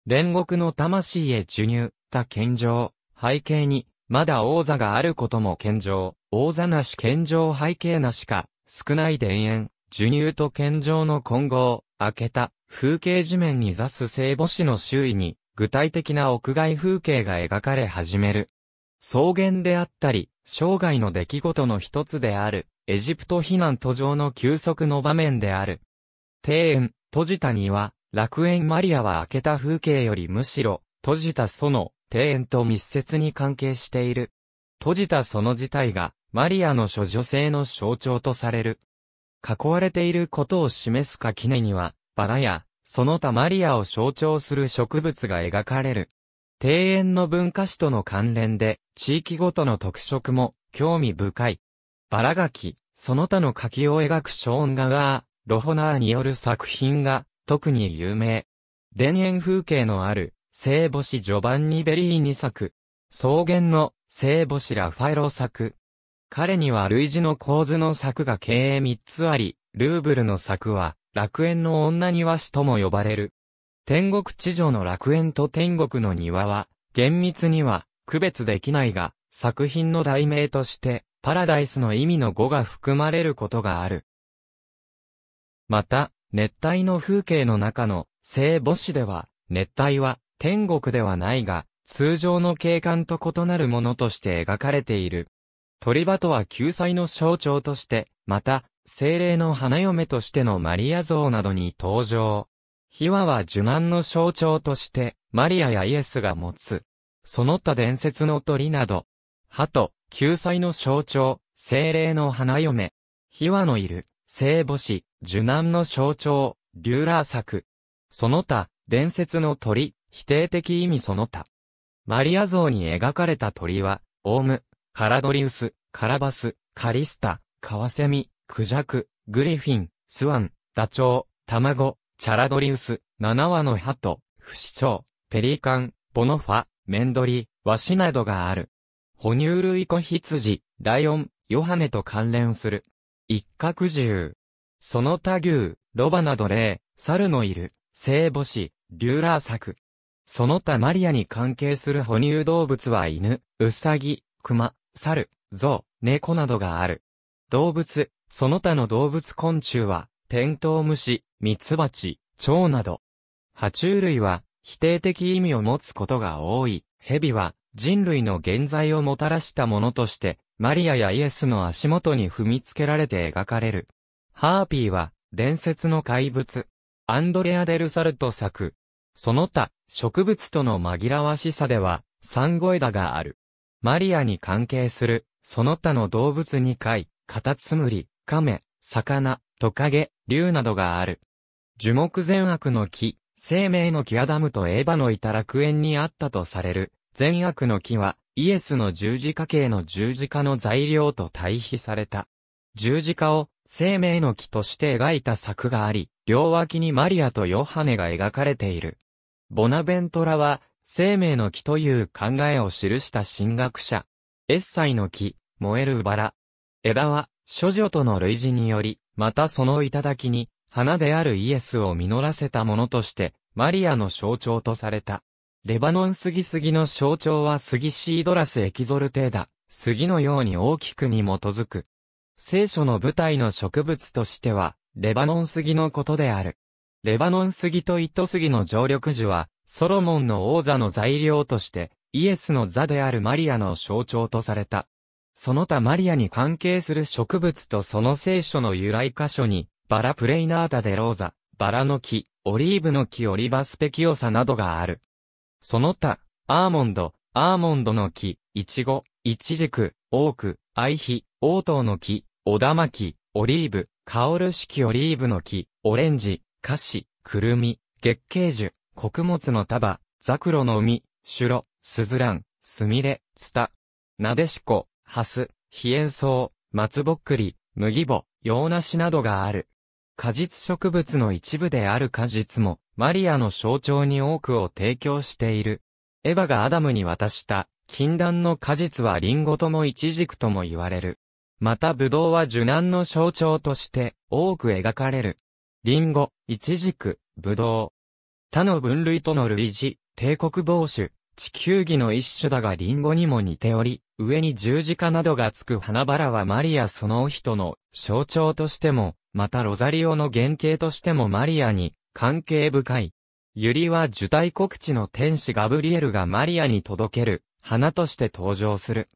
煉獄の魂へ授乳、た献上、背景に、まだ王座があることも献上。大座なし健常背景なしか、少ない田園、授乳と健常の混合、開けた、風景地面に座す聖母子の周囲に、具体的な屋外風景が描かれ始める。草原であったり、生涯の出来事の一つである、エジプト避難途上の休息の場面である。庭園、閉じた庭、楽園マリアは開けた風景よりむしろ、閉じたその、庭園と密接に関係している。閉じたその自体が、マリアの諸女性の象徴とされる。囲われていることを示す垣根には、バラや、その他マリアを象徴する植物が描かれる。庭園の文化史との関連で、地域ごとの特色も、興味深い。バラ垣、その他の柿を描くショーンガガー、ロホナーによる作品が、特に有名。田園風景のある、聖母子ジョバンニ・ベリーニ作。草原の、聖母子ラファエロ作。彼には類似の構図の作が経営3つあり、ルーブルの作は、楽園の女庭師とも呼ばれる。天国地上の楽園と天国の庭は、厳密には、区別できないが、作品の題名として、パラダイスの意味の語が含まれることがある。また、熱帯の風景の中の、聖母子では、熱帯は、天国ではないが、通常の景観と異なるものとして描かれている。鳥とは救済の象徴として、また、精霊の花嫁としてのマリア像などに登場。秘話は受難の象徴として、マリアやイエスが持つ。その他伝説の鳥など、鳩、救済の象徴、精霊の花嫁、秘話のいる、聖母子、受難の象徴、リューラー作。その他、伝説の鳥、否定的意味その他。マリア像に描かれた鳥は、オウム、カラドリウス、カラバス、カリスタ、カワセミ、クジャク、グリフィン、スワン、ダチョウ、卵、チャラドリウス、七羽のハシ不死鳥、ペリカン、ボノファ、メンドリ、ワシなどがある。哺乳類子羊、ライオン、ヨハネと関連する。一角獣。その他牛、ロバなど霊、猿のいる、聖母子、リューラー作。その他マリアに関係する哺乳動物は犬、ウサギ、熊、猿、象、猫などがある。動物、その他の動物昆虫は、テントウムシ、ミツバチ、蝶など。爬虫類は、否定的意味を持つことが多い。蛇は、人類の現在をもたらしたものとして、マリアやイエスの足元に踏みつけられて描かれる。ハーピーは、伝説の怪物。アンドレア・デル・サルト作。その他、植物との紛らわしさでは、サンゴ枝がある。マリアに関係する、その他の動物に貝、カタツムリ、カメ、魚、トカゲ、竜などがある。樹木善悪の木、生命の木アダムとエヴァのいた楽園にあったとされる、善悪の木は、イエスの十字架形の十字架の材料と対比された。十字架を生命の木として描いた作があり、両脇にマリアとヨハネが描かれている。ボナベントラは、生命の木という考えを記した神学者。エッサイの木、燃えるバラ。枝は、諸女との類似により、またその頂に、花であるイエスを実らせたものとして、マリアの象徴とされた。レバノン杉杉の象徴は杉シードラスエキゾルテーダ、杉のように大きくに基づく。聖書の舞台の植物としては、レバノン杉のことである。レバノン杉と糸杉の常緑樹は、ソロモンの王座の材料として、イエスの座であるマリアの象徴とされた。その他マリアに関係する植物とその聖書の由来箇所に、バラプレイナータデローザ、バラの木、オリーブの木オリバスペキオサなどがある。その他、アーモンド、アーモンドの木、イチゴ、イチジク、オーク、アイヒ、オートウの木、オダマキ、オリーブ、カオル式オリーブの木、オレンジ、カシ、クルミ、月桂樹、穀物の束、ザクロの実、シュロ、スズラン、スミレ、ツタ、ナデシコ、ハス、ヒエンソウ、松ぼっくり、麦ぼ、洋梨などがある。果実植物の一部である果実も、マリアの象徴に多くを提供している。エヴァがアダムに渡した、禁断の果実はリンゴともイチジクとも言われる。またブドウは受難の象徴として多く描かれる。リンゴ、イチジク、ブドウ、他の分類との類似、帝国防子、地球儀の一種だがリンゴにも似ており、上に十字架などがつく花ばらはマリアその人の象徴としても、またロザリオの原型としてもマリアに関係深い。ユリは受胎告知の天使ガブリエルがマリアに届ける花として登場する。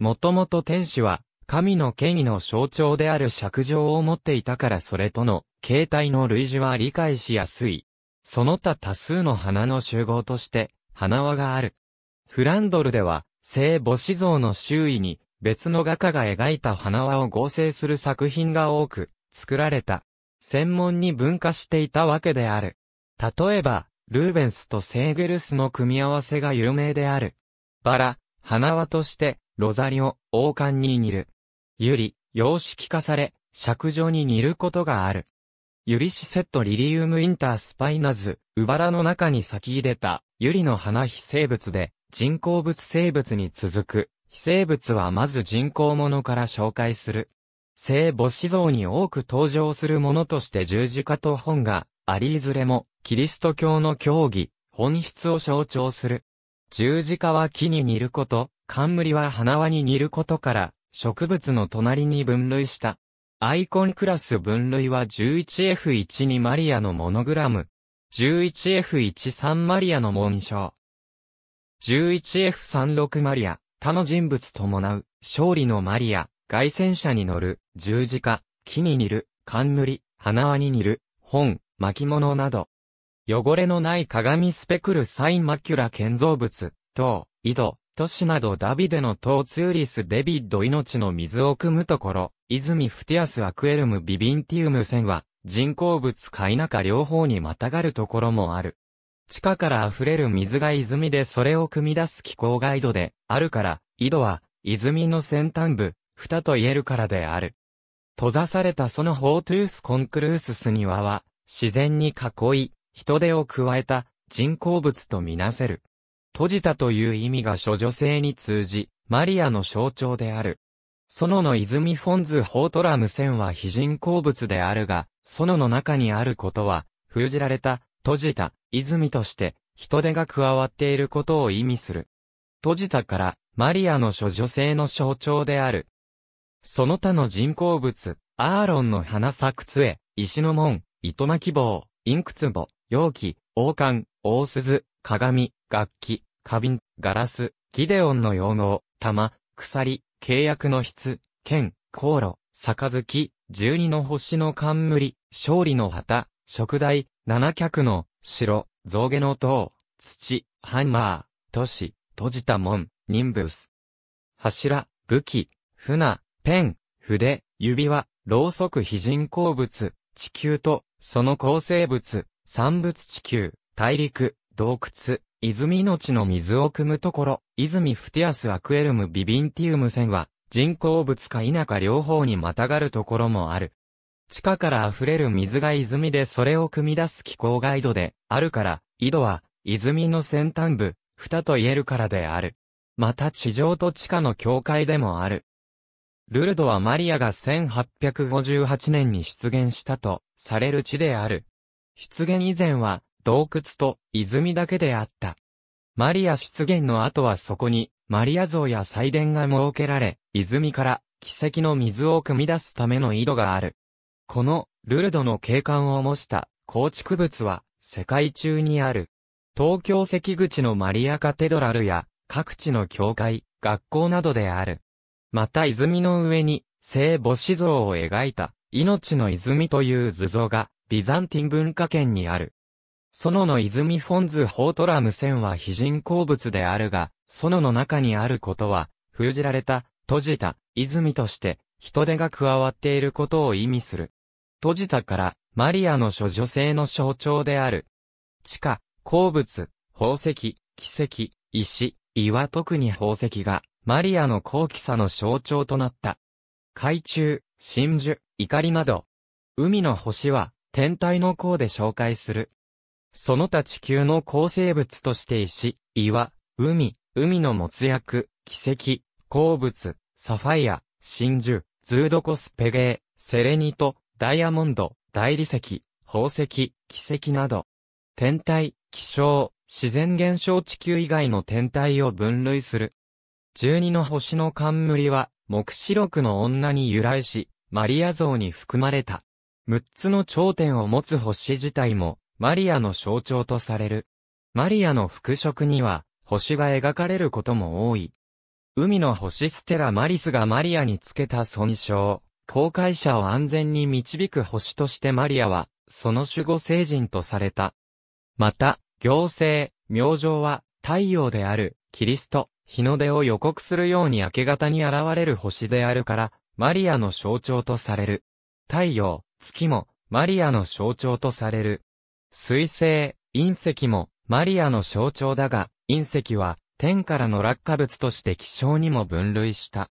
もともと天使は神の権威の象徴である尺状を持っていたからそれとの形態の類似は理解しやすい。その他多数の花の集合として、花輪がある。フランドルでは、聖母子像の周囲に、別の画家が描いた花輪を合成する作品が多く、作られた。専門に分化していたわけである。例えば、ルーベンスとセーゲルスの組み合わせが有名である。バラ、花輪として、ロザリオ、王冠に似る。ユリ、様式化され、尺女に似ることがある。ユリシセットリリウムインタースパイナズ、ウバラの中に咲き入れた、ユリの花非生物で、人工物生物に続く、非生物はまず人工物から紹介する。聖母子像に多く登場するものとして十字架と本がありいずれもキリスト教の教義、本質を象徴する。十字架は木に似ること、冠は花輪に似ることから植物の隣に分類した。アイコンクラス分類は 11F12 マリアのモノグラム、11F13 マリアの紋章、11F36 マリア、他の人物伴う、勝利のマリア、外戦車に乗る、十字架、木に似る、冠、花輪に似る、本、巻物など。汚れのない鏡スペクルサインマキュラ建造物、等、井戸、都市などダビデの塔ツーリスデビッド命の水を汲むところ、泉フティアスアクエルムビビンティウム線は、人工物か否か両方にまたがるところもある。地下から溢れる水が泉でそれを汲み出す気候ガイドで、あるから、井戸は、泉の先端部、蓋と言えるからである。閉ざされたそのホートゥースコンクルースス庭は、自然に囲い、人手を加えた人工物とみなせる。閉じたという意味が諸女性に通じ、マリアの象徴である。園の泉フォンズホートラム線は非人工物であるが、園の中にあることは、封じられた、閉じた、泉として、人手が加わっていることを意味する。閉じたから、マリアの諸女性の象徴である。その他の人工物、アーロンの花作杖、石の門、糸巻き棒、インクツボ、容器、王冠、大鈴、鏡、楽器、花瓶、ガラス、ギデオンの用語、玉、鎖、契約の質、剣、航路、杯、十二の星の冠、勝利の旗、食台、七脚の、城、象牙の塔、土、ハンマー、都市、閉じた門、ニンブス。柱、武器、船、ペン、筆、指輪、ろうそく非人工物、地球と、その構成物、産物地球、大陸、洞窟、泉の地の水を汲むところ、泉フティアスアクエルムビビンティウム線は、人工物か否か両方にまたがるところもある。地下から溢れる水が泉でそれを汲み出す気候ガイドであるから、井戸は泉の先端部、蓋と言えるからである。また地上と地下の境界でもある。ルルドはマリアが1858年に出現したとされる地である。出現以前は洞窟と泉だけであった。マリア出現の後はそこに、マリア像や祭殿が設けられ、泉から奇跡の水を汲み出すための井戸がある。この、ルルドの景観を模した構築物は、世界中にある。東京関口のマリアカテドラルや、各地の教会、学校などである。また泉の上に、聖母子像を描いた、命の泉という図像が、ビザンティン文化圏にある。園の泉フォンズ・ホートラム線は非人工物であるが、園の中にあることは、封じられた、閉じた、泉として、人手が加わっていることを意味する。閉じたから、マリアの諸女性の象徴である。地下、鉱物、宝石、奇跡、石、岩特に宝石が、マリアの高貴さの象徴となった。海中、真珠、怒りなど。海の星は、天体の項で紹介する。その他地球の構成物として石、岩、海、海の持つ薬、奇跡、鉱物、サファイア、真珠、ズードコスペゲー、セレニト、ダイヤモンド、大理石、宝石、奇跡など、天体、気象、自然現象地球以外の天体を分類する。十二の星の冠は、目視録の女に由来し、マリア像に含まれた。六つの頂点を持つ星自体も、マリアの象徴とされる。マリアの服飾には、星が描かれることも多い。海の星ステラ・マリスがマリアにつけた損傷、航海者を安全に導く星としてマリアは、その守護聖人とされた。また、行星、明星は、太陽である、キリスト、日の出を予告するように明け方に現れる星であるから、マリアの象徴とされる。太陽、月も、マリアの象徴とされる。水星、隕石もマリアの象徴だが、隕石は天からの落下物として気象にも分類した。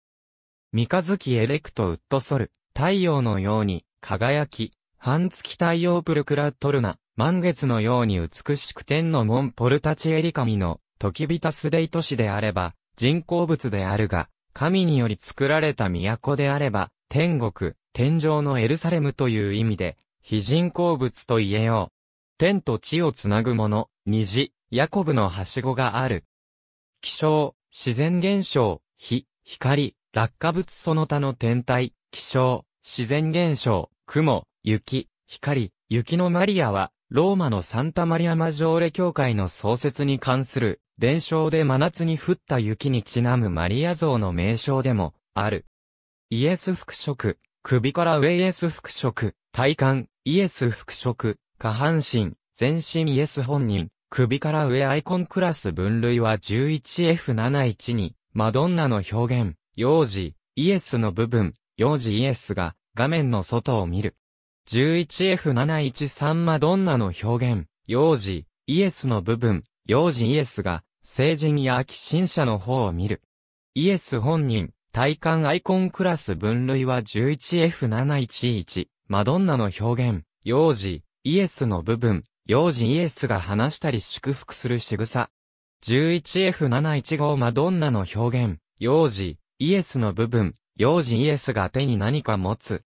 三日月エレクトウッドソル、太陽のように輝き、半月太陽プルクラトルナ、満月のように美しく天の門ポルタチエリカミのトキビタスデイ都市であれば、人工物であるが、神により作られた都であれば、天国、天上のエルサレムという意味で、非人工物と言えよう。天と地をつなぐもの、虹、ヤコブのはしごがある。気象、自然現象、火、光、落下物その他の天体、気象、自然現象、雲、雪、光、雪のマリアは、ローマのサンタマリアマジョーレ教会の創設に関する、伝承で真夏に降った雪にちなむマリア像の名称でも、ある。イエス復職、首から上イエス復職、体幹、イエス復職、下半身、全身イエス本人、首から上アイコンクラス分類は 11F71 に、マドンナの表現、幼児、イエスの部分、幼児イエスが、画面の外を見る。11F713 マドンナの表現、幼児、イエスの部分、幼児イエスが、成人や寄進者の方を見る。イエス本人、体感アイコンクラス分類は 11F711、マドンナの表現、幼児、イエスの部分、幼児イエスが話したり祝福する仕草。11F715 マドンナの表現、幼児、イエスの部分、幼児イエスが手に何か持つ。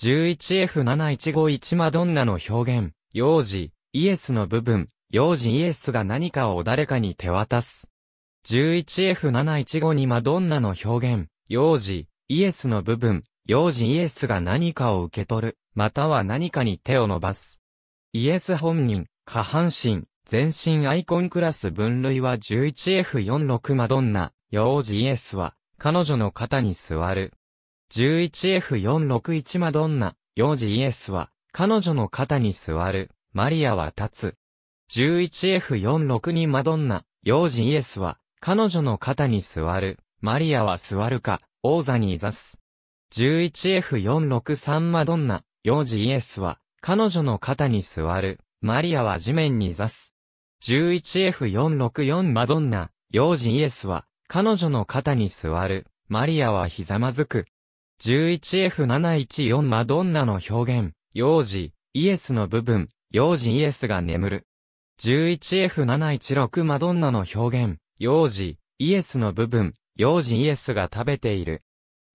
11F7151 マドンナの表現、幼児、イエスの部分、幼児イエスが何かを誰かに手渡す。11F7152 マドンナの表現、幼児、イエスの部分、幼児イエスが何かを受け取る、または何かに手を伸ばす。イエス本人、下半身、全身アイコンクラス分類は 11F46 マドンナ、幼児イエスは、彼女の肩に座る。11F461 マドンナ、幼児イエスは、彼女の肩に座る、マリアは立つ。11F462 マドンナ、幼児イエスは、彼女の肩に座る、マリアは座るか、王座に座す。11F463 マドンナ、幼児イエスは、彼女の肩に座る、マリアは地面に座す。11F464 マドンナ、幼児イエスは、彼女の肩に座る、マリアはひざまずく。11F714 マドンナの表現、幼児、イエスの部分、幼児イエスが眠る。11F716 マドンナの表現、幼児、イエスの部分、幼児イエスが食べている。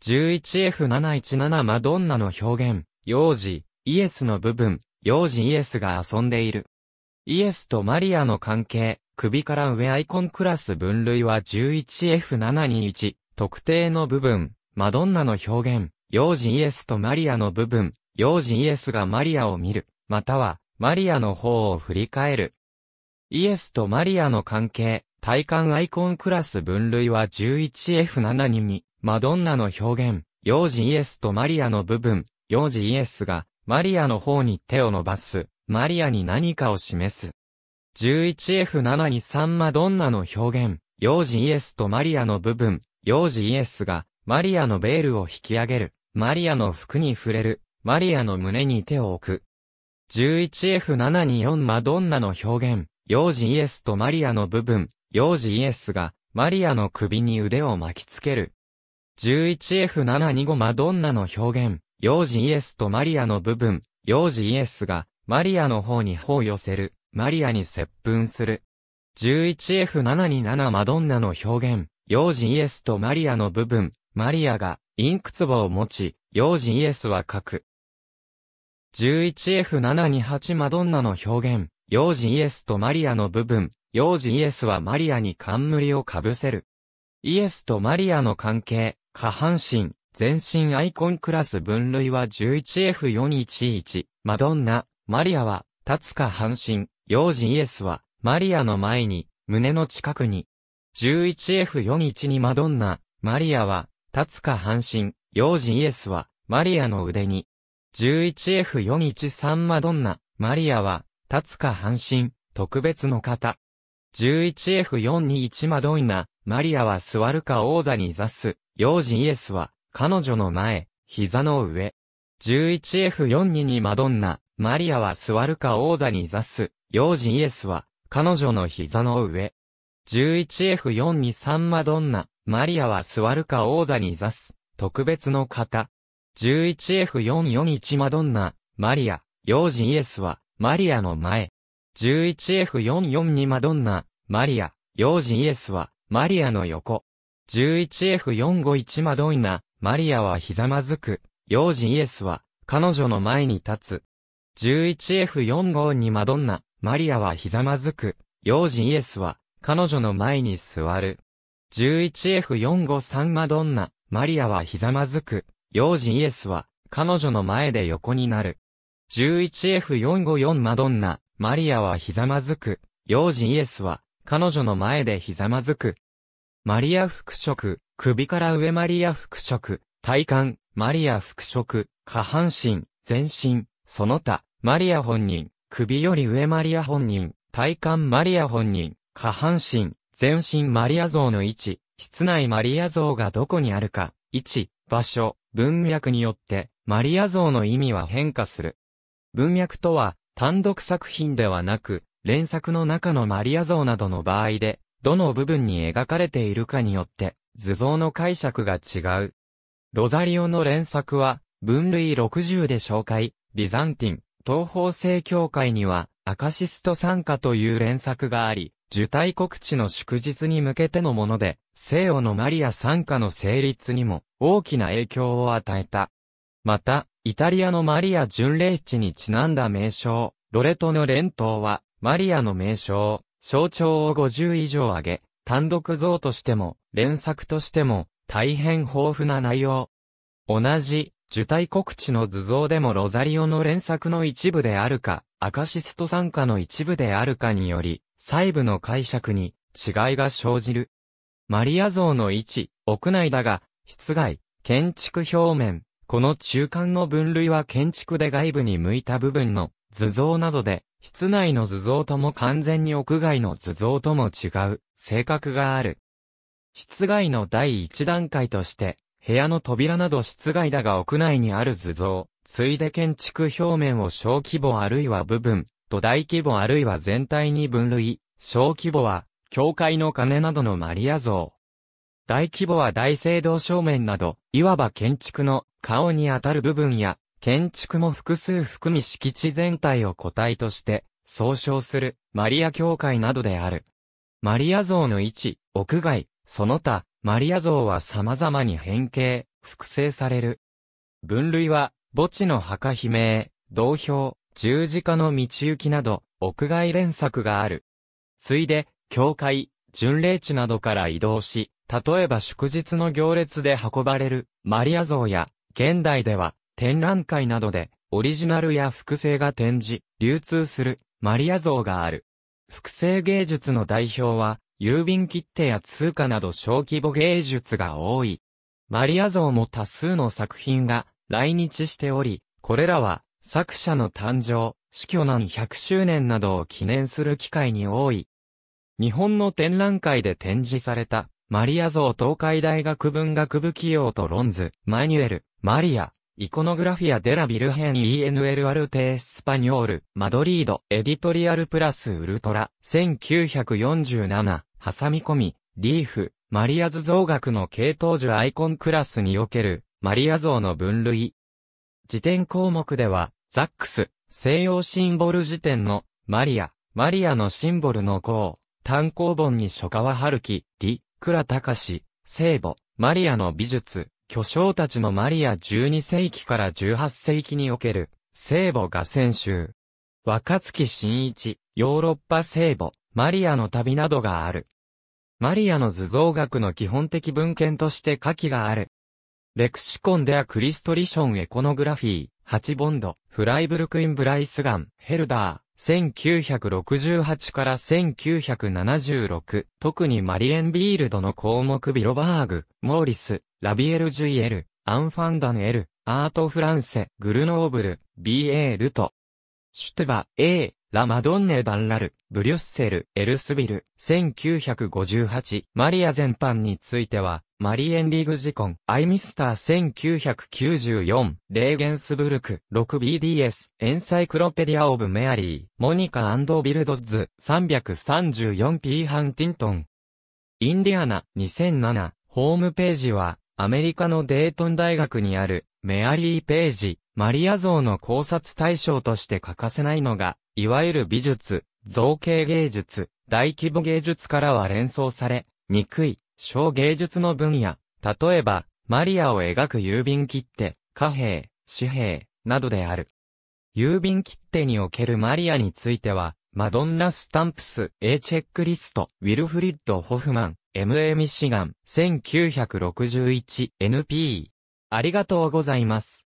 11F717 マドンナの表現、幼児、イエスの部分、幼児イエスが遊んでいる。イエスとマリアの関係、首から上アイコンクラス分類は 11F721、特定の部分、マドンナの表現、幼児イエスとマリアの部分、幼児イエスがマリアを見る、または、マリアの方を振り返る。イエスとマリアの関係、体感アイコンクラス分類は 11F722、マドンナの表現、幼児イエスとマリアの部分、幼児イエスがマリアの方に手を伸ばす、マリアに何かを示す。11F7 2 3マドンナの表現、幼児イエスとマリアの部分、幼児イエスが、マリアのベールを引き上げる、マリアの服に触れる、マリアの胸に手を置く。11F7 2 4マドンナの表現、幼児イエスとマリアの部分、幼児イエスが、マリアの首に腕を巻きつける。11F725 マドンナの表現、幼児イエスとマリアの部分、幼児イエスが、マリアの方に方を寄せる、マリアに接吻する。11F727 マドンナの表現、幼児イエスとマリアの部分、マリアが、インク壺を持ち、幼児イエスは書く。11F728 マドンナの表現、幼児イエスとマリアの部分、幼児イエスはマリアに冠をかぶせる。イエスとマリアの関係、下半身、全身アイコンクラス分類は 11F411。マドンナ、マリアは、立つか半身。幼児イエスは、マリアの前に、胸の近くに。11F412 マドンナ、マリアは、立つか半身。幼児イエスは、マリアの腕に。11F413 マドンナ、マリアは、立つか半身。特別の方。11F421 マドンナ、マリアは座るか王座に座す。幼児イエスは、彼女の前、膝の上。11F42 にマドンナ、マリアは座るか王座に座す、幼児イエスは、彼女の膝の上。11F423 マドンナ、マリアは座るか王座に座す、特別の方。11F441 マドンナ、マリア、幼児イエスは、マリアの前。11F442 マドンナ、マリア、幼児イエスは、マリアの横。11F451 マドンナ、マリアはひざまずく。幼児イエスは、彼女の前に立つ。11F4 5にマドンナ、マリアはひざまずく。幼児イエスは、彼女の前に座る。11F4 5 3マドンナ、マリアはひざまずく。幼児イエスは、彼女の前で横になる。11F4 5 4マドンナ、マリアはひざまずく。幼児イエスは、彼女の前でひざまずく。マリア復職。首から上マリア服飾、体幹、マリア服飾、下半身、全身、その他、マリア本人、首より上マリア本人、体幹マリア本人、下半身、全身マリア像の位置、室内マリア像がどこにあるか、位置、場所、文脈によって、マリア像の意味は変化する。文脈とは、単独作品ではなく、連作の中のマリア像などの場合で、どの部分に描かれているかによって、図像の解釈が違う。ロザリオの連作は、分類60で紹介、ビザンティン、東方正教会には、アカシスト参加という連作があり、受胎告知の祝日に向けてのもので、西洋のマリア参加の成立にも大きな影響を与えた。また、イタリアのマリア巡礼地にちなんだ名称、ロレトの連投は、マリアの名称、象徴を50以上挙げ、単独像としても、連作としても、大変豊富な内容。同じ、受胎告知の図像でもロザリオの連作の一部であるか、アカシスト参加の一部であるかにより、細部の解釈に違いが生じる。マリア像の位置、屋内だが、室外、建築表面、この中間の分類は建築で外部に向いた部分の図像などで室内の図像とも完全に屋外の図像とも違う性格がある。室外の第一段階として、部屋の扉など室外だが屋内にある図像、ついで建築表面を小規模あるいは部分、と大規模あるいは全体に分類、小規模は、教会の鐘などのマリア像。大規模は大聖堂正面など、いわば建築の顔にあたる部分や建築も複数含み敷地全体を個体として、総称する、マリア教会などである。マリア像の位置、屋外、その他、マリア像は様々に変形、複製される。分類は、墓地の墓悲鳴、同標、十字架の道行きなど、屋外連作がある。ついで、教会、巡礼地などから移動し、例えば祝日の行列で運ばれる、マリア像や、現代では、展覧会などで、オリジナルや複製が展示、流通する、マリア像がある。複製芸術の代表は、郵便切手や通貨など小規模芸術が多い。マリア像も多数の作品が来日しており、これらは作者の誕生、死去難100周年などを記念する機会に多い。日本の展覧会で展示されたマリア像東海大学文学部企業とロンズ、マニュエル、マリア、イコノグラフィア・デラ・ビルヘン ENL アルテ・エスパニョール、マドリード、エディトリアルプラスウルトラ、1947、挟み込み、リーフ、マリアズ像学の系統樹アイコンクラスにおける、マリア像の分類。辞典項目では、ザックス、西洋シンボル辞典の、マリア、マリアのシンボルの項、単行本に初川春樹、リ、倉隆、聖母、マリアの美術、巨匠たちのマリア12世紀から18世紀における聖母が先集。若月新一、ヨーロッパ聖母、マリアの旅などがある。マリアの図像学の基本的文献として下記がある。レクシコンではクリストリションエコノグラフィー、チボンド、フライブルクインブライスガン、ヘルダー、1968から1976、特にマリエンビールドの項目ビロバーグ、モーリス、ラビエル・ジュイエル、アンファンダネエル、アート・フランセ、グルノーブル、BA ルト。シュテバ、A、ラ・マドンネ・ダンラル、ブリュッセル、エルスビル、1958、マリア全般については、マリエンリーグジコン、アイミスター1994、レーゲンスブルク、6BDS、エンサイクロペディア・オブ・メアリー、モニカビルドッズ、334P ハンティントン。インディアナ、2007、ホームページは、アメリカのデートン大学にあるメアリー・ページ、マリア像の考察対象として欠かせないのが、いわゆる美術、造形芸術、大規模芸術からは連想され、憎い、小芸術の分野、例えば、マリアを描く郵便切手、貨幣、紙幣、などである。郵便切手におけるマリアについては、マドンナ・スタンプス、A チェックリスト、ウィルフリッド・ホフマン、MA ミシガン、1961、NP。ありがとうございます。